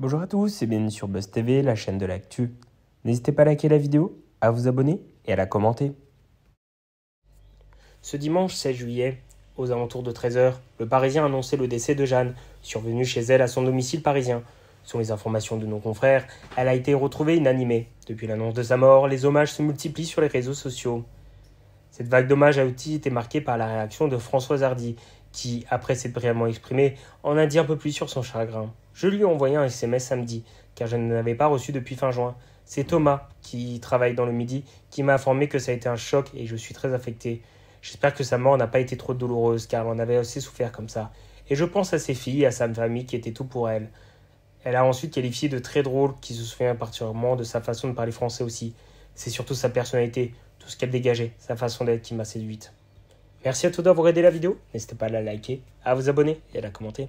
Bonjour à tous et bienvenue sur Buzz TV, la chaîne de l'actu. N'hésitez pas à liker la vidéo, à vous abonner et à la commenter. Ce dimanche 16 juillet, aux alentours de 13h, le Parisien annonçait le décès de Jeanne, survenue chez elle à son domicile parisien. Selon les informations de nos confrères, elle a été retrouvée inanimée. Depuis l'annonce de sa mort, les hommages se multiplient sur les réseaux sociaux. Cette vague d'hommages a outils été marquée par la réaction de Françoise Hardy, qui, après s'être brièvement exprimée, en a dit un peu plus sur son chagrin. Je lui ai envoyé un SMS samedi, car je ne l'avais pas reçu depuis fin juin. C'est Thomas, qui travaille dans le midi, qui m'a informé que ça a été un choc et je suis très affecté. J'espère que sa mort n'a pas été trop douloureuse, car elle en avait assez souffert comme ça. Et je pense à ses filles et à sa famille qui étaient tout pour elle. Elle a ensuite qualifié de très drôle, qui se souvient particulièrement de sa façon de parler français aussi. C'est surtout sa personnalité, tout ce qu'elle dégageait, sa façon d'être qui m'a séduite. Merci à tous d'avoir aidé la vidéo, n'hésitez pas à la liker, à vous abonner et à la commenter.